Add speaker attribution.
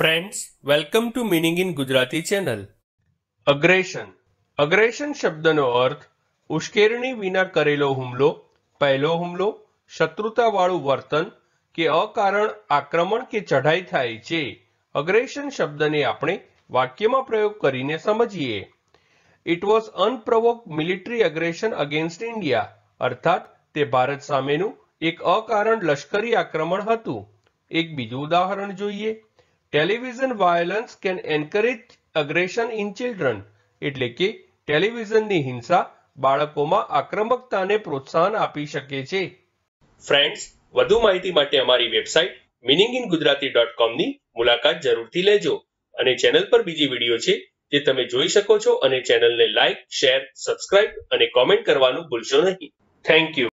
Speaker 1: friends welcome to meaning in Gujarati channel aggression aggression શબ્દનો અર્થ
Speaker 2: ઉશ્કેરણી વિના કરેલો હુમલો પહેલો હુમલો શત્રુતાવાળું વર્તન કે અકારણ આક્રમણ કે ચઢાઈ થાય છે અગ્રેશન શબ્દને આપણે વાક્યમાં પ્રયોગ કરીને સમજીએ it was unprovoked military aggression against India અર્થાત તે ભારત સામેનું એક અકારણ લશ્કરી આક્રમણ હતું એક બીજું ઉદાહરણ જોઈએ television violence can encourage aggression in children એટલે કે ટેલિવિઝનની હિંસા બાળકોમાં આક્રમકતાને પ્રોત્સાહન આપી શકે છે ફ્રેન્ડ્સ વધુ માહિતી માટે અમારી website meaning in Gujarati dot કોમની મુલાકાત જરૂરથી લેજો અને ચેનલ પર
Speaker 1: બીજી વિડીયો છે જે તમે જોઈ શકો છો અને ચેનલને લાઇક શેર સબસ્ક્રાઇબ અને કોમેન્ટ કરવાનું ભૂલશો નહીં થેન્ક યુ